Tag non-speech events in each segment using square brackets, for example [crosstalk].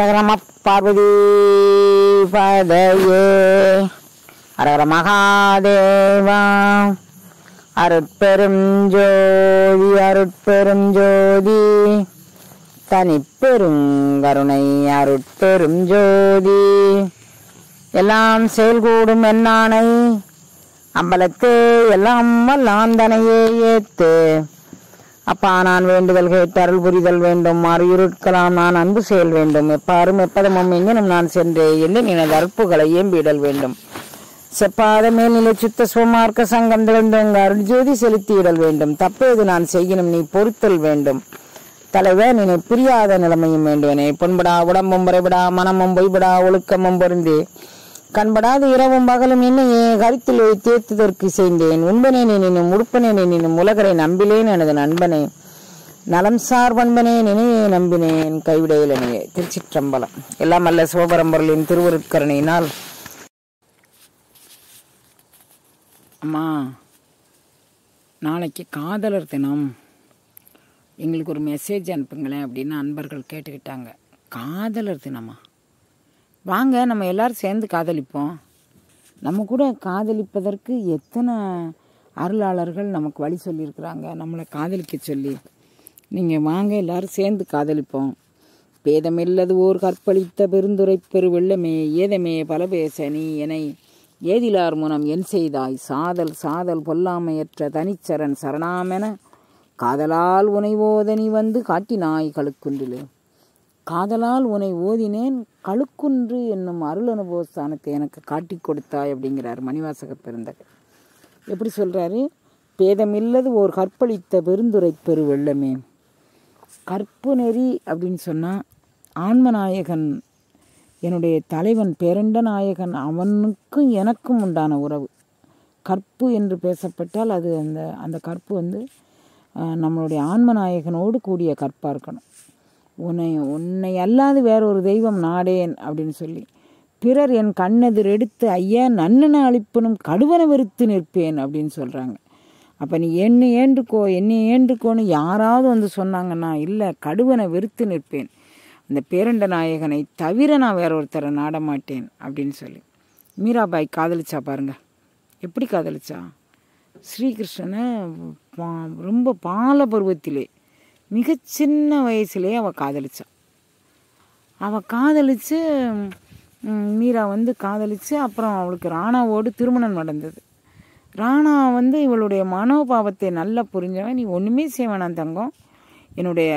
அரகரம பார்வதி பதையே அரகர மகாதேவா அருட்பெரும் ஜோதி அருட்பெரும் ஜோதி கருணை அருட்பெரும் ஜோதி எல்லாம் செயல்கூடும் என்னானை அம்பலத்தே எல்லாம் வல்லாந்தனையே ஏத்து அப்பா நான் வேண்டுதல் கேட்டருள் புரிதல் வேண்டும் அறியுருட்களாம் நான் அன்பு செயல் வேண்டும் எப்பாரும் எப்பதமும் எங்கேனும் நான் சென்றே என்று எனது அற்புகளை ஏம்பிடல் வேண்டும் செப்பாத மேல்நிலை சுத்த சுமார்க்க சங்கம் திறந்தவங்க அருள்ஜோதி செலுத்திவிடல் வேண்டும் தப்பேது நான் செய்யணும் நீ பொறுத்தல் வேண்டும் தலைவர் நினை புரியாத நிலைமையும் வேண்டுவனே பொன்படா உடம்பும் முறைபடா மனமும் பொய்படா ஒழுக்கமும் பொருந்தே கண்படாத இரவும் பகலும் என்னையே கருத்தில் தேர்த்ததற்கு செய்தேன் உண்பனே நினைனும் உடுப்பனே நினைனும் உலகரை நம்பிலேன் எனது நண்பனே நலம் சார் பண்பனே நினையே நம்பினேன் கைவிடையிலனையே திருச்சிற்றம்பலம் எல்லாம் அல்ல சிவபரம்பரலின் திருவருட்கரணையினால் அம்மா நாளைக்கு காதலர் தினம் எங்களுக்கு ஒரு மெசேஜ் அனுப்புங்களேன் அப்படின்னு அன்பர்கள் கேட்டுக்கிட்டாங்க காதலர் தினமா வாங்க நம்ம எல்லோரும் சேர்ந்து காதலிப்போம் நம்ம கூட காதலிப்பதற்கு எத்தனை அருளாளர்கள் நமக்கு வழி சொல்லியிருக்கிறாங்க நம்மளை காதலிக்க சொல்லி நீங்கள் வாங்க எல்லாரும் சேர்ந்து காதலிப்போம் பேதமில்லது ஓர் கற்பழித்த பெருந்துரை பெருவெள்ளமே ஏதமே பல பேச நீ எனை ஏதிலார் மூலம் என் செய்தாய் சாதல் சாதல் பொல்லாமையற்ற தனிச்சரன் சரணாமென காதலால் உனைவோதனி வந்து காட்டினாய் கழுக்குன்றிலே காதலால் உனை ஓதினேன் கழுக்குன்று என்னும் அருள் அனுபவ ஸ்தானத்தை எனக்கு காட்டி கொடுத்தாய் அப்படிங்கிறார் மணிவாசக பெருந்தகை எப்படி சொல்கிறாரு பேதமில்லது ஓர் கற்பளித்த பெருந்துரை பெருவெள்ளமே கற்பு நெறி அப்படின்னு சொன்னால் ஆன்மநாயகன் என்னுடைய தலைவன் பேரண்ட நாயகன் அவனுக்கும் எனக்கும் உண்டான உறவு கற்பு என்று பேசப்பட்டால் அது அந்த அந்த கற்பு வந்து நம்மளுடைய ஆன்மநாயகனோடு கூடிய கற்பாக இருக்கணும் உன்னை உன்னை அல்லாது வேற ஒரு தெய்வம் நாடேன் அப்படின்னு சொல்லி பிறர் என் எடுத்து ஐயா நன்னனை அழிப்பனும் கடுவன வெறுத்து நிற்பேன் அப்படின்னு சொல்கிறாங்க அப்போ நீ என்ன ஏண்டுக்கோ என்னை ஏண்டுக்கோன்னு யாராவது வந்து சொன்னாங்கன்னா இல்லை கடுவனை வெறுத்து நிற்பேன் அந்த பேரண்ட நாயகனை தவிர நான் வேற ஒருத்தரை நாடமாட்டேன் அப்படின்னு சொல்லி மீராபாய் காதலிச்சா பாருங்க எப்படி காதலிச்சா ஸ்ரீகிருஷ்ணனை பா ரொம்ப பால பருவத்திலே மிக சின்ன வயசுலேயே அவள் காதலிச்சான் அவள் காதலித்து மீரா வந்து காதலித்து அப்புறம் அவளுக்கு ராணாவோடு திருமணம் நடந்தது ராணா வந்து இவளுடைய மனோபாவத்தை நல்லா புரிஞ்சவன் நீ ஒன்றுமே செய்வேணாம் தங்கம் என்னுடைய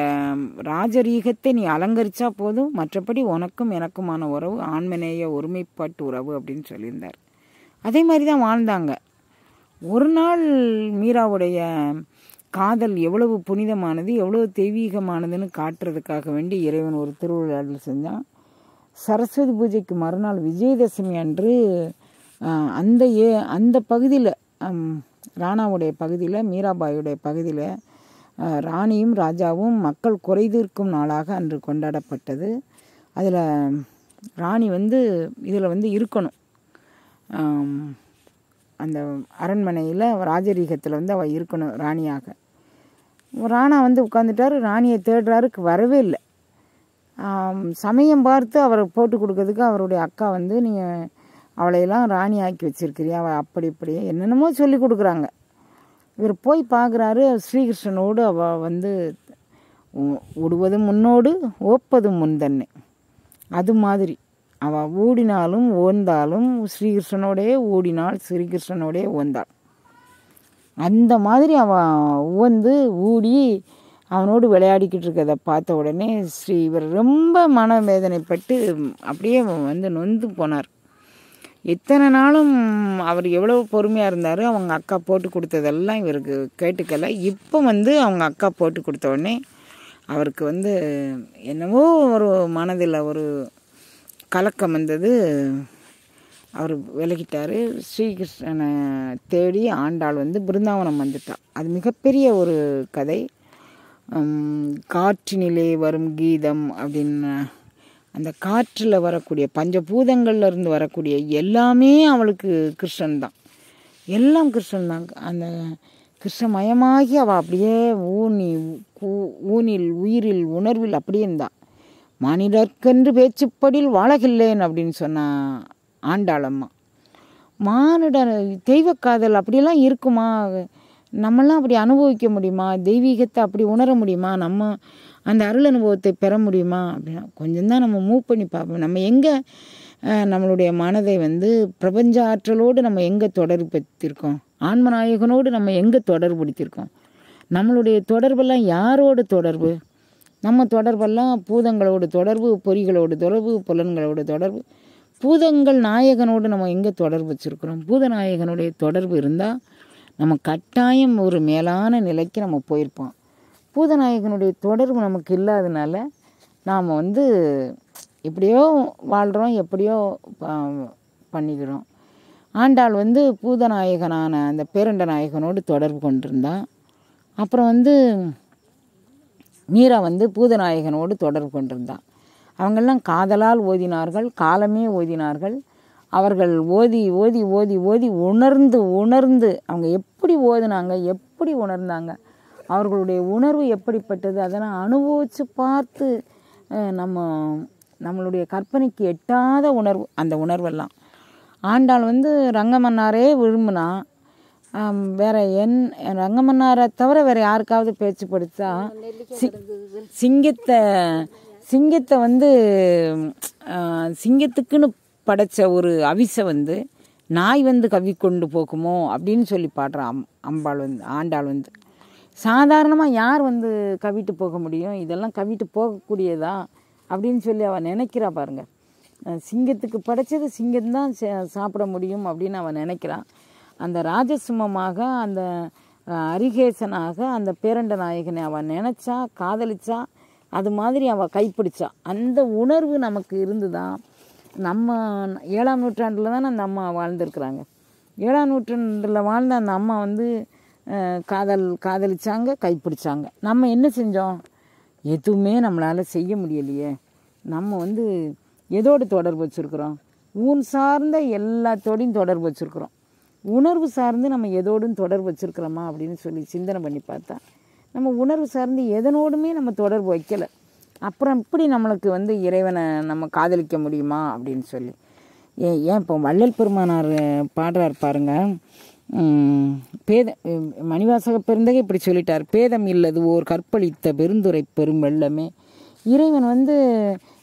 ராஜரீகத்தை நீ அலங்கரிச்சா போதும் மற்றபடி உனக்கும் எனக்குமான உறவு ஆண்மனேய ஒருமைப்பாட்டு உறவு அப்படின்னு சொல்லியிருந்தார் அதே மாதிரி தான் வாழ்ந்தாங்க ஒரு நாள் மீராவுடைய காதல் எவ்வளவு புனிதமானது எவ்வளவு தெய்வீகமானதுன்னு காட்டுறதுக்காக வேண்டி இறைவன் ஒரு திருவிழாவில் செஞ்சான் சரஸ்வதி பூஜைக்கு மறுநாள் விஜயதசமி அன்று அந்த ஏ அந்த பகுதியில் ராணாவுடைய பகுதியில் மீராபாயுடைய பகுதியில் ராணியும் ராஜாவும் மக்கள் குறைதீர்க்கும் நாளாக அன்று கொண்டாடப்பட்டது அதில் ராணி வந்து இதில் வந்து இருக்கணும் அந்த அரண்மனையில் ராஜரீகத்தில் வந்து அவள் இருக்கணும் ராணியாக ராணா வந்து உட்காந்துட்டார் ராணியை தேடுறாருக்கு வரவே இல்லை சமயம் பார்த்து அவரை போட்டு கொடுக்கறதுக்கு அவருடைய அக்கா வந்து நீங்கள் அவளையெல்லாம் ராணி ஆக்கி வச்சிருக்கிறியா அவள் அப்படி இப்படி என்னென்னமோ சொல்லி கொடுக்குறாங்க இவர் போய் பார்க்குறாரு ஸ்ரீகிருஷ்ணனோடு அவள் வந்து ஓடுவது முன்னோடு ஓப்பது முன் தண்ணே அது மாதிரி அவள் ஓடினாலும் ஓந்தாலும் ஸ்ரீகிருஷ்ணனோடே ஓடினாள் ஸ்ரீகிருஷ்ணனோடே ஓந்தாள் அந்த மாதிரி அவன் உவந்து ஊடி அவனோடு விளையாடிக்கிட்டு இருக்கிறத பார்த்த உடனே ஸ்ரீ இவர் ரொம்ப மனவேதனைப்பட்டு அப்படியே வந்து நொந்து போனார் எத்தனை நாளும் அவர் எவ்வளோ பொறுமையாக இருந்தார் அவங்க அக்கா போட்டு கொடுத்ததெல்லாம் இவருக்கு கேட்டுக்கல இப்போ வந்து அவங்க அக்கா போட்டு கொடுத்த உடனே அவருக்கு வந்து என்னவோ ஒரு மனதில் ஒரு கலக்கம் வந்தது அவர் விலகிட்டார் ஸ்ரீகிருஷ்ணனை தேடி ஆண்டாள் வந்து பிருந்தாவனம் வந்துட்டாள் அது மிகப்பெரிய ஒரு கதை காற்றினிலே வரும் கீதம் அப்படின்னு அந்த காற்றில் வரக்கூடிய பஞ்சபூதங்கள்ல இருந்து வரக்கூடிய எல்லாமே அவளுக்கு கிருஷ்ணன் தான் எல்லாம் கிருஷ்ணன் தான் அந்த கிருஷ்ணமயமாகி அவள் அப்படியே ஊனி ஊனில் உயிரில் உணர்வில் அப்படியே இருந்தாள் மானிடற்கென்று பேச்சுப்படியில் வாழகில்லேன் அப்படின்னு சொன்னான் ஆண்டாளம்மா மானுட தெய்வ காதல் அப்படிலாம் இருக்குமா நம்மளாம் அப்படி அனுபவிக்க முடியுமா தெய்வீகத்தை அப்படி உணர முடியுமா நம்ம அந்த அருள் அனுபவத்தை பெற முடியுமா அப்படின்னா கொஞ்சம்தான் நம்ம மூவ் பண்ணி பார்ப்போம் நம்ம எங்கே நம்மளுடைய மனதை வந்து பிரபஞ்ச ஆற்றலோடு நம்ம எங்கே தொடர்புத்திருக்கோம் ஆன்மநாயகனோடு நம்ம எங்கே தொடர்புடுத்திருக்கோம் நம்மளுடைய தொடர்பெல்லாம் யாரோட தொடர்பு நம்ம தொடர்பெல்லாம் பூதங்களோட தொடர்பு பொறிகளோட தொடர்பு புலன்களோட தொடர்பு பூதங்கள் நாயகனோடு நம்ம எங்கே தொடர்பு வச்சுருக்கிறோம் பூதநாயகனுடைய தொடர்பு இருந்தால் நம்ம கட்டாயம் ஒரு மேலான நிலைக்கு நம்ம போயிருப்போம் பூதநாயகனுடைய தொடர்பு நமக்கு இல்லாதனால நாம் வந்து எப்படியோ வாழ்கிறோம் எப்படியோ பண்ணிக்கிறோம் ஆண்டாள் வந்து பூதநாயகனான அந்த பேரண்ட நாயகனோடு தொடர்பு கொண்டிருந்தா அப்புறம் வந்து மீரா வந்து பூதநாயகனோடு தொடர்பு கொண்டிருந்தான் அவங்கெல்லாம் காதலால் ஓதினார்கள் காலமே ஓதினார்கள் அவர்கள் ஓதி ஓதி ஓதி ஓதி உணர்ந்து உணர்ந்து அவங்க எப்படி ஓதினாங்க எப்படி உணர்ந்தாங்க அவர்களுடைய உணர்வு எப்படிப்பட்டது அதெல்லாம் அனுபவித்து பார்த்து நம்ம நம்மளுடைய கற்பனைக்கு எட்டாத உணர்வு அந்த உணர்வெல்லாம் ஆண்டாள் வந்து ரங்கமன்னாரே விரும்பினா வேற என் ரங்கமன்னாரை தவிர வேற யாருக்காவது பேச்சு படித்தா சிங்கத்தை சிங்கத்தை வந்து சிங்கத்துக்குன்னு படைத்த ஒரு அவிசை வந்து நாய் வந்து கவி கொண்டு போக்குமோ அப்படின்னு சொல்லி பாடுற அம் அம்பாள் வந்து ஆண்டாள் வந்து சாதாரணமாக யார் வந்து கவிட்டு போக முடியும் இதெல்லாம் கவிட்டு போகக்கூடியதா அப்படின்னு சொல்லி அவன் நினைக்கிறா பாருங்கள் சிங்கத்துக்கு படைச்சது சிங்கம்தான் சாப்பிட முடியும் அப்படின்னு அவன் நினைக்கிறான் அந்த ராஜசிம்மமாக அந்த அரிகேசனாக அந்த பேரண்ட நாயகனை அவன் நினச்சா காதலிச்சா அது மாதிரி அவள் கைப்பிடிச்சா அந்த உணர்வு நமக்கு இருந்து தான் நம்ம ஏழாம் நூற்றாண்டில் தானே அந்த அம்மா வாழ்ந்துருக்குறாங்க ஏழாம் நூற்றாண்டில் வாழ்ந்த அந்த அம்மா வந்து காதல் காதலிச்சாங்க கைப்பிடிச்சாங்க நம்ம என்ன செஞ்சோம் எதுவுமே நம்மளால் செய்ய முடியலையே நம்ம வந்து எதோடு தொடர்பு வச்சுருக்குறோம் ஊன் சார்ந்த எல்லாத்தோடையும் தொடர்பு வச்சுருக்குறோம் உணர்வு சார்ந்து நம்ம எதோடும் தொடர்பு வச்சுருக்குறோமா அப்படின்னு சொல்லி சிந்தனை பண்ணி பார்த்தா நம்ம உணர்வு சார்ந்து எதனோடுமே நம்ம தொடர்பு வைக்கலை அப்புறம் இப்படி நம்மளுக்கு வந்து இறைவனை நம்ம காதலிக்க முடியுமா அப்படின்னு சொல்லி ஏன் ஏன் இப்போ வள்ளல் பெருமானார் பாடுறார் பாருங்க பேத மணிவாசக பெருந்தகை இப்படி சொல்லிட்டார் பேதம் இல்லது ஓர் கற்பழித்த பெருந்துரை பெரும் வெள்ளமே இறைவன் வந்து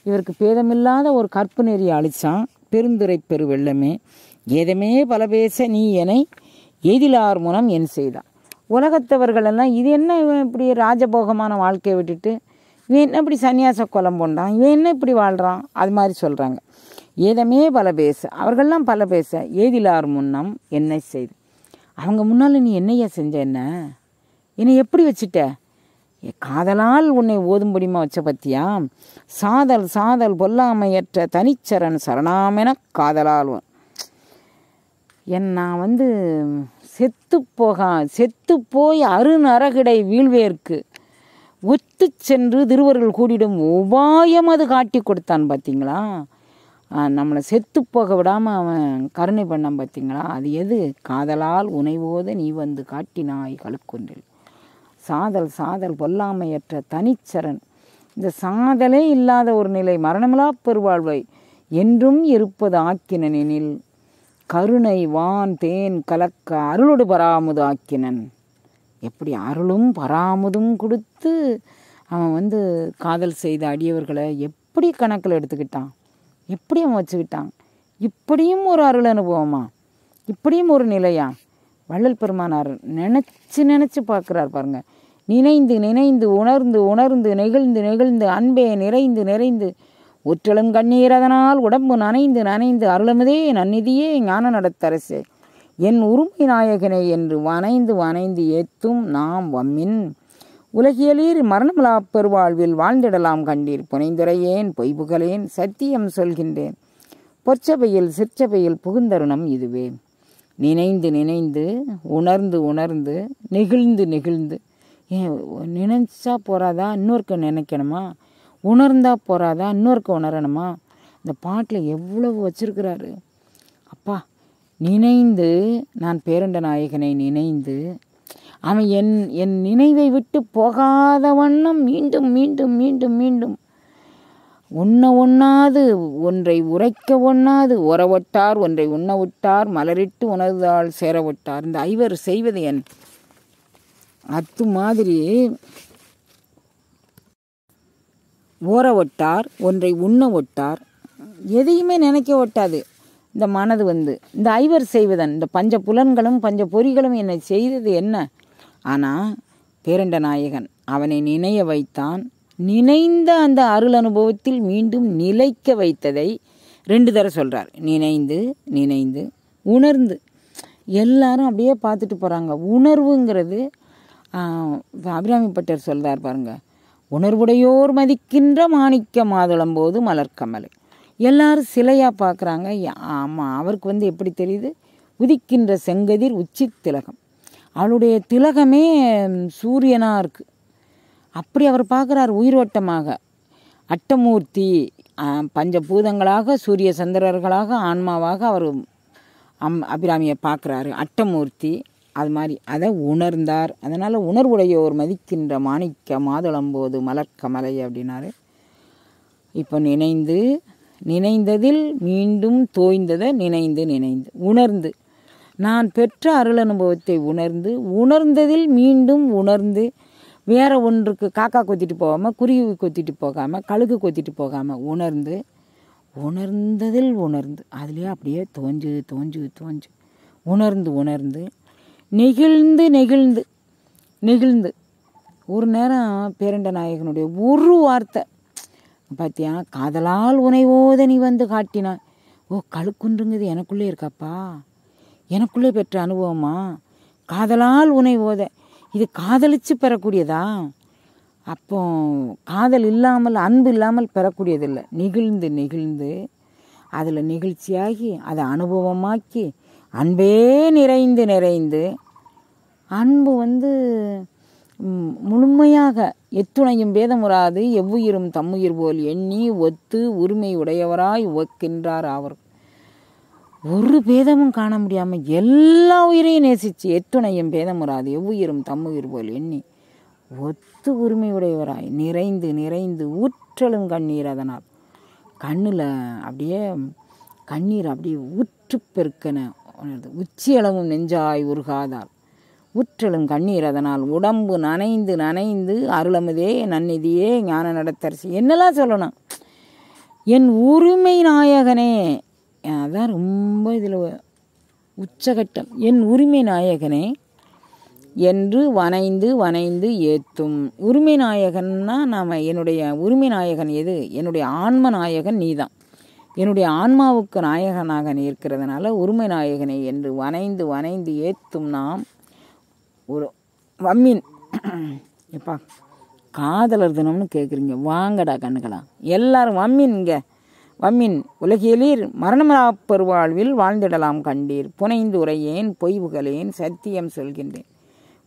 இவருக்கு பேதமில்லாத ஒரு கற்பு நெறி அழிச்சான் பெருந்துரை பெரு வெள்ளமே ஏதமே பல பேச நீ என்னை எதிலார் மூலம் என் செய்தான் உலகத்தவர்களெல்லாம் இது என்ன இவன் இப்படி ராஜபோகமான வாழ்க்கையை விட்டுட்டு இவன் என்ன இப்படி சன்னியாச போண்டான் இவன் என்ன இப்படி வாழ்கிறான் அது மாதிரி சொல்கிறாங்க ஏதமே பல பேச அவர்கள்லாம் பல பேச ஏதிலார் முன்னம் என்னை செய்து அவங்க முன்னால் நீ என்னையா செஞ்ச என்ன என்னை எப்படி வச்சுட்ட காதலால் உன்னை ஓதும்படிமா வச்ச பத்தியா சாதல் சாதல் பொல்லாமையற்ற தனிச்சரன் சரணாமென காதலால் என் நான் வந்து செத்து போகா செத்து போய் அருநரகிடை வீழ்வேற்கு ஒத்து சென்று திருவர்கள் கூடிடும் உபாயம் அது காட்டி கொடுத்தான் பார்த்தீங்களா நம்மளை செத்து போக விடாமல் அவன் கருணை பண்ணான் பார்த்தீங்களா அது எது காதலால் உணைவோத நீ வந்து காட்டினாய் கழுக்கொன்றில் சாதல் சாதல் பொல்லாமையற்ற தனிச்சரன் இந்த சாதலே இல்லாத ஒரு நிலை மரணமிலா பெருவாழ்வை என்றும் இருப்பது ஆக்கினனெனில் கருணை வான் தேன் கலக்க அருளோடு பராமுது ஆக்கினன் எப்படி அருளும் பராமுதும் கொடுத்து அவன் வந்து காதல் செய்த அடியவர்களை எப்படி கணக்கில் எடுத்துக்கிட்டான் எப்படி அவன் வச்சுக்கிட்டான் இப்படியும் ஒரு அருள் அனுபவமா இப்படியும் ஒரு நிலையா வள்ளல் பெருமானார் நினச்சி நினச்சி பார்க்குறார் பாருங்கள் நினைந்து நினைந்து உணர்ந்து உணர்ந்து நெகிழ்ந்து நெகிழ்ந்து அன்பே நிறைந்து நிறைந்து உற்றலும் கண்ணீர் அதனால் உடம்பு நனைந்து நனைந்து அருளமுதே நன்னிதியே ஞான நடத்தரசே என் உரிமை நாயகனை என்று வனைந்து வனைந்து ஏத்தும் நாம் வம்மின் உலகியலீர் மரணமலா பெருவாழ்வில் வாழ்ந்திடலாம் கண்டீர் புனைந்துரையேன் பொய்புகளேன் சத்தியம் சொல்கின்றேன் பொற்சபையில் சிற்சபையில் புகுந்தருணம் இதுவே நினைந்து நினைந்து உணர்ந்து உணர்ந்து நெகிழ்ந்து நெகிழ்ந்து நினைச்சா போறாதா இன்னொருக்க நினைக்கணுமா உணர்ந்தால் போகிறாதா இன்னொருக்கு உணரணுமா இந்த பாட்டில் எவ்வளவு வச்சிருக்கிறாரு அப்பா நினைந்து நான் பேருண்ட நாயகனை நினைந்து அவன் என் என் நினைவை விட்டு போகாத வண்ணம் மீண்டும் மீண்டும் மீண்டும் மீண்டும் உண்ண ஒண்ணாது ஒன்றை உரைக்க ஒண்ணாது உறவட்டார் ஒன்றை உண்ண விட்டார் மலரிட்டு உணர்ந்தால் சேரவிட்டார் இந்த ஐவர் செய்வது என் அத்து மாதிரி ஓற ஒட்டார் ஒன்றை உண்ண ஒட்டார் எதையுமே நினைக்க ஒட்டாது இந்த மனது வந்து இந்த ஐவர் செய்வதன் இந்த பஞ்ச புலன்களும் பஞ்ச பொறிகளும் என்னை செய்தது என்ன ஆனால் பேரண்ட நாயகன் அவனை நினைய வைத்தான் நினைந்த அந்த அருள் அனுபவத்தில் மீண்டும் நிலைக்க வைத்ததை ரெண்டு தர சொல்கிறார் நினைந்து நினைந்து உணர்ந்து எல்லாரும் அப்படியே பார்த்துட்டு போகிறாங்க உணர்வுங்கிறது அபிராமிப்பட்டர் சொல்கிறார் பாருங்கள் உணர்வுடையோர் மதிக்கின்ற மாணிக்க மாதுளம் போது மலர்கமலை எல்லாரும் சிலையாக பார்க்குறாங்க ஆமாம் அவருக்கு வந்து எப்படி தெரியுது உதிக்கின்ற செங்கதிர் உச்சி திலகம் அவளுடைய திலகமே சூரியனாக இருக்குது அப்படி அவர் பார்க்குறார் உயிரோட்டமாக அட்டமூர்த்தி பஞ்சபூதங்களாக சூரிய சந்திரர்களாக ஆன்மாவாக அவர் அம் அபிராமியை பார்க்குறாரு அட்டமூர்த்தி அது மாதிரி அதை உணர்ந்தார் அதனால் உணர்வுடையோர் மதிக்கின்ற மாணிக்க மாதுளம்போது மலை அப்படின்னாரு இப்போ நினைந்து நினைந்ததில் மீண்டும் தோய்ந்ததை நினைந்து நினைந்து உணர்ந்து நான் பெற்ற அருள் அனுபவத்தை உணர்ந்து உணர்ந்ததில் மீண்டும் உணர்ந்து வேற ஒன்றுக்கு காக்கா கொத்திட்டு போகாமல் குருவி கொத்திட்டு போகாமல் கழுகு கொத்திட்டு போகாமல் உணர்ந்து உணர்ந்ததில் உணர்ந்து அதுலேயே அப்படியே தோஞ்சு தோஞ்சு தோஞ்சு உணர்ந்து உணர்ந்து நெகிழ்ந்து நெகிழ்ந்து நெகிழ்ந்து ஒரு நேரம் பேரண்ட நாயகனுடைய ஒரு வார்த்தை பார்த்தியா காதலால் உனைவோத நீ வந்து காட்டினாய் ஓ கழுக்குன்றுங்கிறது எனக்குள்ளே இருக்காப்பா எனக்குள்ளே பெற்ற அனுபவமா காதலால் உனை இது காதலிச்சு பெறக்கூடியதா அப்போ காதல் இல்லாமல் அன்பு இல்லாமல் பெறக்கூடியதில்லை நெகிழ்ந்து நெகிழ்ந்து அதில் நெகிழ்ச்சியாகி அதை அனுபவமாக்கி அன்பே நிறைந்து நிறைந்து அன்பு வந்து முழுமையாக எத்துணையும் பேதமுறாது எவ்வுயிரும் தம்முயிர் போல் எண்ணி ஒத்து உரிமை உடையவராய் ஒக்கின்றார் அவர் ஒரு பேதமும் காண முடியாமல் எல்லா உயிரையும் நேசித்து எத்துணையும் பேதமுறாது எவ்வுயிரும் தம்முயிர் போல் எண்ணி ஒத்து உரிமை உடையவராய் நிறைந்து நிறைந்து ஊற்றலும் கண்ணீர் அதனால் கண்ணில் அப்படியே கண்ணீர் அப்படியே ஊற்று பெருக்கன உணர்ந்து உச்சியளவும் நெஞ்சாய் உருகாதார் உற்றலும் கண்ணீர் அதனால் உடம்பு நனைந்து நனைந்து அருளமுதே நன்னிதியே ஞான நடத்தரசி என்னெல்லாம் சொல்லணும் என் உரிமை நாயகனே அதான் ரொம்ப இதில் உச்சகட்டம் என் உரிமை நாயகனே என்று வனைந்து வனைந்து ஏத்தும் உரிமை நாயகன்னா நாம் என்னுடைய உரிமை நாயகன் எது என்னுடைய ஆன்ம நாயகன் நீதான் என்னுடைய ஆன்மாவுக்கு நாயகனாக நீ இருக்கிறதுனால உரிமை நாயகனை என்று வனைந்து வனைந்து ஏத்தும் நாம் ஒரு வம்மின் எப்பா காதலர் தினம்னு கேட்குறீங்க வாங்கடா கண்ணுகளா எல்லாரும் வம்மின் இங்கே வம்மின் உலகியலீர் மரணமிலா பெருவாழ்வில் வாழ்ந்திடலாம் கண்டீர் புனைந்து உரையேன் பொய்வுகளேன் சத்தியம் சொல்கின்றேன்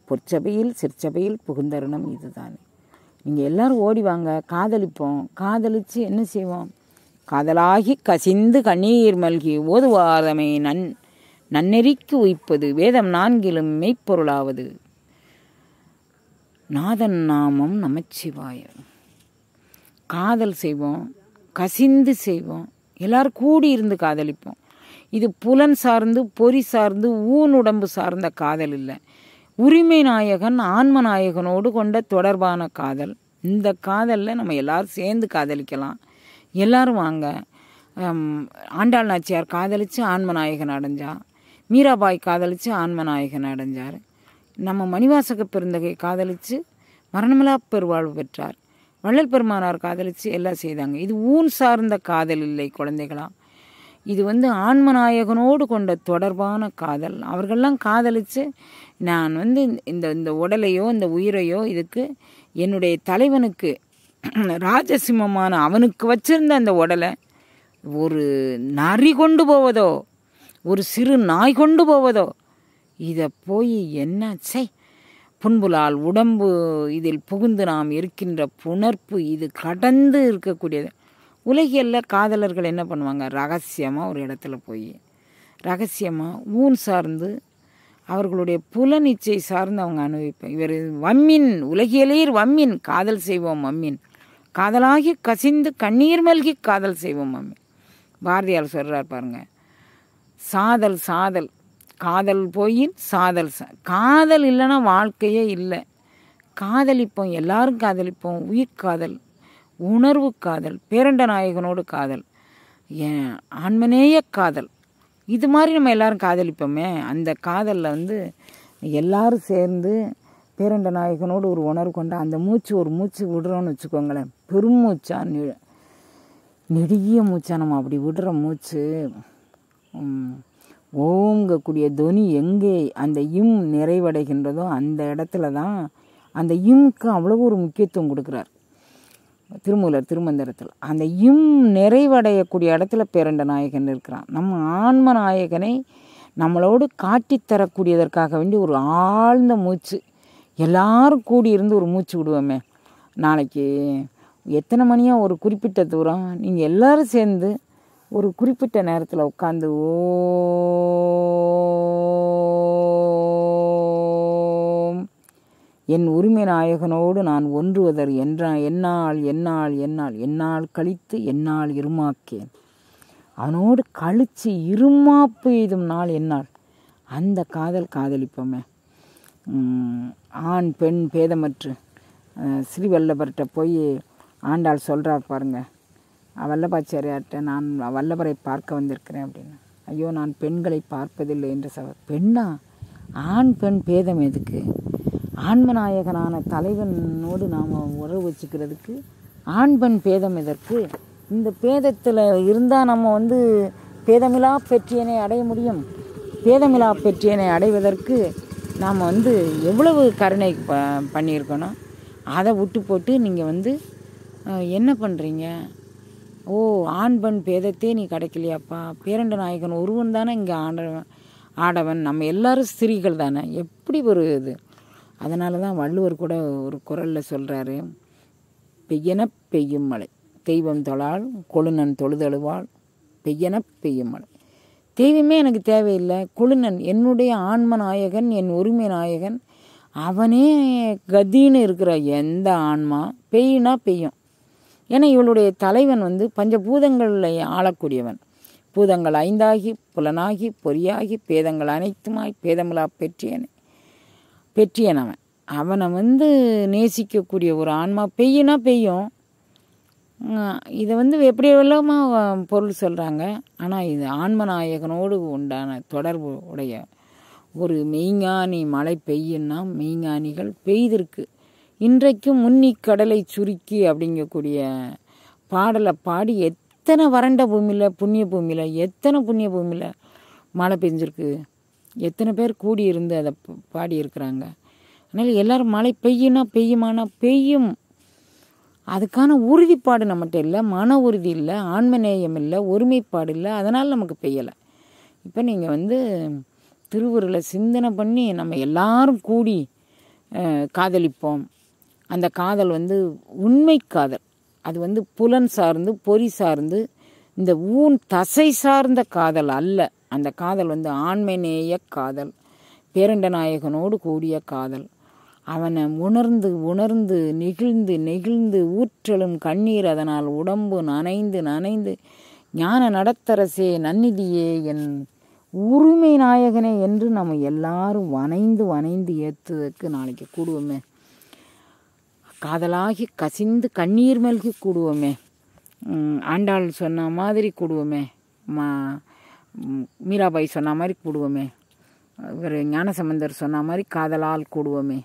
பொற்சபையில் சிற்சபையில் புகுந்தருணம் இதுதான் நீங்கள் எல்லோரும் ஓடிவாங்க காதலிப்போம் காதலித்து என்ன செய்வோம் காதலாகி கசிந்து கண்ணீர் மல்கி ஓதுவாதமே நன் நன்னெறிக்கு உயிப்பது வேதம் நான்கிலும் மெய்ப்பொருளாவது நாதன் நாமம் நமச்சிவாய காதல் செய்வோம் கசிந்து செய்வோம் எல்லாரும் கூடி இருந்து காதலிப்போம் இது புலன் சார்ந்து பொறி சார்ந்து ஊன் உடம்பு சார்ந்த காதல் இல்லை உரிமை நாயகன் ஆன்ம நாயகனோடு கொண்ட தொடர்பான காதல் இந்த காதலில் நம்ம எல்லாரும் சேர்ந்து காதலிக்கலாம் எல்லாரும் வாங்க ஆண்டாள் நாச்சியார் காதலித்து ஆன்மநாயகன் அடைஞ்சா மீராபாய் காதலித்து ஆன்மநாயகன் அடைஞ்சார் நம்ம மணிவாசக பெருந்தகை காதலித்து மரணமலா பெருவாழ்வு பெற்றார் வள்ளல் பெருமானார் காதலித்து எல்லாம் செய்தாங்க இது ஊன் சார்ந்த காதல் இல்லை குழந்தைகளா இது வந்து ஆன்மநாயகனோடு கொண்ட தொடர்பான காதல் அவர்கள்லாம் காதலித்து நான் வந்து இந்த இந்த உடலையோ இந்த உயிரையோ இதுக்கு என்னுடைய தலைவனுக்கு [clears throat] ராஜசிம்மமான அவனுக்கு வச்சிருந்த அந்த உடலை ஒரு நரி கொண்டு போவதோ ஒரு சிறு நாய் கொண்டு போவதோ இதை போய் என்ன செய் புண்புலால் உடம்பு இதில் புகுந்து நாம் இருக்கின்ற புணர்ப்பு இது கடந்து இருக்கக்கூடியது உலகியல்ல காதலர்கள் என்ன பண்ணுவாங்க ரகசியமாக ஒரு இடத்துல போய் ரகசியமாக ஊன் சார்ந்து அவர்களுடைய புலனிச்சை சார்ந்து அவங்க அனுபவிப்பாங்க இவர் வம்மின் உலகியலேர் வம்மின் காதல் செய்வோம் வம்மின் காதலாகி கசிந்து கண்ணீர் மல்கி காதல் செய்வோம் மாமி பாரதியார் சொல்கிறார் பாருங்க சாதல் சாதல் காதல் போயின் சாதல் காதல் இல்லைன்னா வாழ்க்கையே இல்லை காதலிப்போம் எல்லாரும் காதலிப்போம் உயிர் காதல் உணர்வு காதல் பேரண்ட நாயகனோடு காதல் ஏன் ஆண்மனேய காதல் இது மாதிரி நம்ம எல்லோரும் காதலிப்போமே அந்த காதலில் வந்து எல்லாரும் சேர்ந்து பேரண்ட நாயகனோடு ஒரு உணர்வு கொண்ட அந்த மூச்சு ஒரு மூச்சு விடுறோன்னு வச்சுக்கோங்களேன் நெ நெடிய மூச்சா நம்ம அப்படி விடுற மூச்சு ஓங்கக்கூடிய துவனி எங்கே அந்த இம் நிறைவடைகின்றதோ அந்த இடத்துல தான் அந்த இம்க்கு அவ்வளோ ஒரு முக்கியத்துவம் கொடுக்குறார் திருமூலர் திருமந்திரத்தில் அந்த இம் நிறைவடையக்கூடிய இடத்துல பேரண்ட நாயகன் இருக்கிறான் நம்ம ஆன்ம நாயகனை நம்மளோடு காட்டித்தரக்கூடியதற்காக வேண்டி ஒரு ஆழ்ந்த மூச்சு எல்லோரும் கூடி இருந்து ஒரு மூச்சு விடுவோமே நாளைக்கு எத்தனை மணியாக ஒரு குறிப்பிட்ட தூரம் நீங்கள் எல்லோரும் சேர்ந்து ஒரு குறிப்பிட்ட நேரத்தில் உட்காந்து ஓம் என் உரிமை நாயகனோடு நான் ஒன்றுவதர் என்றான் என்னால் என்னால் என்னால் என்னால் கழித்து என்னால் இருமாக்கேன் அவனோடு கழித்து இருமாப்பு எய்தும் நாள் என்னால் அந்த காதல் காதலிப்போமே ஆண் பெண் பேதமற்று ஸ்ரீவல்லபர்கிட்ட போய் ஆண்டாள் சொல்கிறார் பாருங்கள் வல்லபாச்சாரியார்கிட்ட நான் வல்லபரை பார்க்க வந்திருக்கிறேன் அப்படின்னு ஐயோ நான் பெண்களை பார்ப்பதில்லை என்று சவ பெண்ணா ஆண் பெண் பேதம் எதுக்கு ஆன்மநாயகனான தலைவனோடு நாம் உறவு வச்சுக்கிறதுக்கு ஆண் பெண் பேதம் எதற்கு இந்த பேதத்தில் இருந்தால் நம்ம வந்து பேதமிலா பெற்றியனை அடைய முடியும் பேதமிலா பெற்றியனை அடைவதற்கு நாம் வந்து எவ்வளவு கருணை ப பண்ணியிருக்கணும் அதை விட்டு போட்டு நீங்கள் வந்து என்ன பண்ணுறீங்க ஓ ஆண் பெண் பேதத்தே நீ கிடைக்கலையாப்பா பேரண்ட நாயகன் ஒருவன் தானே இங்கே ஆடவன் ஆடவன் நம்ம எல்லாரும் ஸ்திரீகள் தானே எப்படி ஒரு இது அதனால தான் வள்ளுவர் கூட ஒரு குரலில் சொல்கிறாரு பெய்யன பெய்யும் மழை தெய்வம் தொழால் கொழுநன் தொழுதழுவாள் பெய்யன பெய்யும் மழை தெய்வமே எனக்கு தேவையில்லை குழுநன் என்னுடைய ஆன்ம நாயகன் என் உரிமை நாயகன் அவனே கதின்னு இருக்கிற எந்த ஆன்மா பெய்யினா பெய்யும் ஏன்னா இவளுடைய தலைவன் வந்து பஞ்சபூதங்களில் ஆளக்கூடியவன் பூதங்கள் ஐந்தாகி புலனாகி பொறியாகி பேதங்கள் அனைத்துமாய் பேதமிழா பெற்றியனை பெற்றியன் அவன் அவனை வந்து நேசிக்கக்கூடிய ஒரு ஆன்மா பெய்யினா பெய்யும் இதை வந்து எப்படி எவ்வளோமா பொருள் சொல்கிறாங்க ஆனால் இது ஆன்மநாயகனோடு உண்டான தொடர்பு உடைய ஒரு மெய்ஞானி மழை பெய்யுன்னா மெய்ஞானிகள் பெய்திருக்கு இன்றைக்கும் முன்னி கடலை சுருக்கி அப்படிங்கக்கூடிய பாடலை பாடி எத்தனை வறண்ட பூமியில் புண்ணிய பூமியில் எத்தனை புண்ணிய பூமியில் மழை பெஞ்சிருக்கு எத்தனை பேர் கூடி இருந்து அதை பாடியிருக்கிறாங்க அதனால் எல்லோரும் மழை பெய்யுனா பெய்யுமானா பெய்யும் அதுக்கான உறுதிப்பாடு நம்மகிட்ட இல்லை மன உறுதி இல்லை ஆன்மநேயம் இல்லை ஒருமைப்பாடு இல்லை அதனால் நமக்கு பெய்யலை இப்போ நீங்கள் வந்து திருவுருளை சிந்தனை பண்ணி நம்ம எல்லாரும் கூடி காதலிப்போம் அந்த காதல் வந்து உண்மை காதல் அது வந்து புலன் சார்ந்து பொறி சார்ந்து இந்த ஊன் தசை சார்ந்த காதல் அல்ல அந்த காதல் வந்து ஆண்மநேய காதல் பேரண்ட நாயகனோடு கூடிய காதல் அவனை உணர்ந்து உணர்ந்து நெகிழ்ந்து நெகிழ்ந்து ஊற்றலும் கண்ணீர் அதனால் உடம்பு நனைந்து நனைந்து ஞான நடத்தரசே நன்னிதியே என் உரிமை நாயகனே என்று நம்ம எல்லாரும் வனைந்து வனைந்து ஏற்றுவதற்கு நாளைக்கு கூடுவோமே காதலாகி கசிந்து கண்ணீர் மல்கி கூடுவோமே ஆண்டாள் சொன்ன மாதிரி கூடுவோமே மா மீராபாய் சொன்ன மாதிரி கூடுவோமே இவர் ஞானசம்பந்தர் சொன்ன மாதிரி காதலால் கூடுவோமே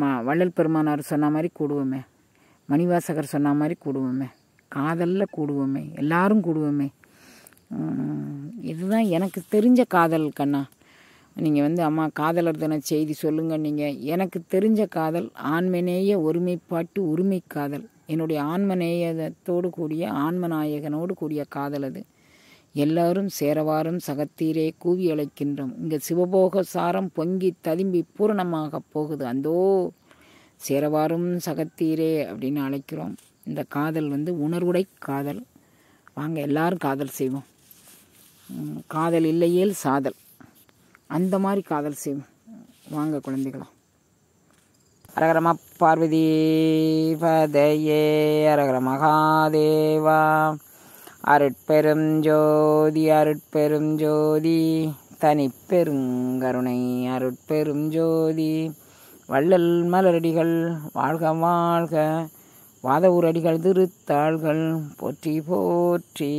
மா வள்ளல் பெருமானார் சொன்ன மாதிரி கூடுவோமே மணிவாசகர் சொன்ன மாதிரி கூடுவோமே காதலில் கூடுவோமே எல்லாரும் கூடுவோமே இதுதான் எனக்கு தெரிஞ்ச காதல் கண்ணா நீங்கள் வந்து அம்மா காதலர் தின செய்தி சொல்லுங்கள் நீங்கள் எனக்கு தெரிஞ்ச காதல் ஆண்மனேய ஒருமைப்பாட்டு உரிமை காதல் என்னுடைய ஆன்மநேயத்தோடு கூடிய ஆன்மநாயகனோடு கூடிய காதல் அது எல்லாரும் சேரவாறும் சகத்தீரே கூவி அழைக்கின்றோம் இங்கே சிவபோக சாரம் பொங்கி ததும்பி பூரணமாக போகுது அந்தோ சேரவாறும் சகத்தீரே அப்படின்னு அழைக்கிறோம் இந்த காதல் வந்து உணர்வுடை காதல் வாங்க எல்லாரும் காதல் செய்வோம் காதல் இல்லையேல் சாதல் அந்த மாதிரி காதல் செய்வோம் வாங்க குழந்தைகளா அரகரமா பார்வதி பதையே அரகர மகாதேவா அருட்பெரும் ஜோதி அருட்பெரும் ஜோதி தனிப்பெருங்கருணை அருட்பெரும் ஜோதி வள்ளல் மலரடிகள் வாழ்க வாழ்க வாத ஊரடிகள் திருத்தாள்கள் போற்றி போற்றி